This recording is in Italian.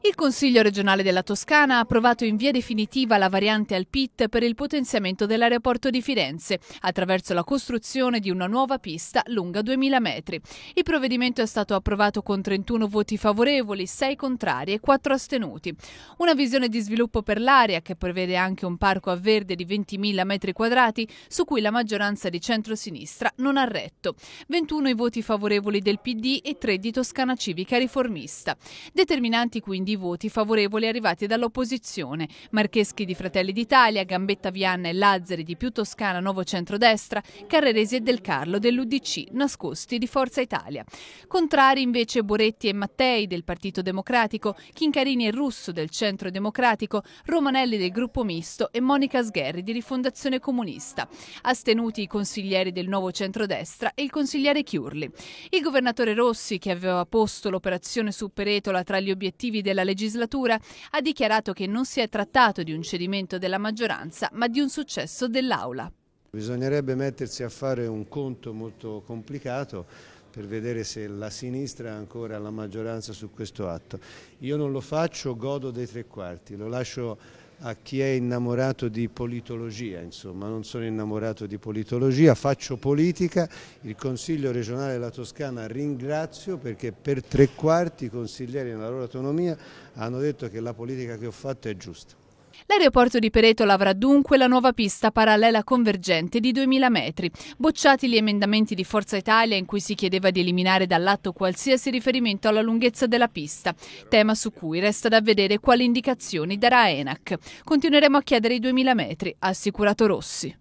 Il Consiglio regionale della Toscana ha approvato in via definitiva la variante al PIT per il potenziamento dell'aeroporto di Firenze attraverso la costruzione di una nuova pista lunga 2000 metri. Il provvedimento è stato approvato con 31 voti favorevoli, 6 contrari e 4 astenuti. Una visione di sviluppo per l'area che prevede anche un parco a verde di 20.000 metri quadrati su cui la maggioranza di centro-sinistra non ha retto. 21 i voti favorevoli del PD e 3 di Toscana Civica Riformista. Determinanti quindi quindi i voti favorevoli arrivati dall'opposizione. Marcheschi di Fratelli d'Italia, Gambetta Vianna e Lazzari di Più Toscana Nuovo Centrodestra, Carreresi e Del Carlo dell'Udc, nascosti di Forza Italia. Contrari invece Boretti e Mattei del Partito Democratico, Chincarini e Russo del Centro Democratico, Romanelli del Gruppo Misto e Monica Sgherri di Rifondazione Comunista. Astenuti i consiglieri del Nuovo Centrodestra e il consigliere Chiurli. Il governatore Rossi, che aveva posto l'operazione su Peretola tra gli obiettivi della della legislatura, ha dichiarato che non si è trattato di un cedimento della maggioranza, ma di un successo dell'Aula. Bisognerebbe mettersi a fare un conto molto complicato per vedere se la sinistra ha ancora la maggioranza su questo atto. Io non lo faccio, godo dei tre quarti, lo lascio a chi è innamorato di politologia, insomma, non sono innamorato di politologia, faccio politica, il Consiglio regionale della Toscana ringrazio perché per tre quarti i consiglieri nella loro autonomia hanno detto che la politica che ho fatto è giusta. L'aeroporto di Peretola avrà dunque la nuova pista parallela convergente di 2000 metri. Bocciati gli emendamenti di Forza Italia in cui si chiedeva di eliminare dall'atto qualsiasi riferimento alla lunghezza della pista, tema su cui resta da vedere quali indicazioni darà ENAC. Continueremo a chiedere i 2000 metri, ha assicurato Rossi.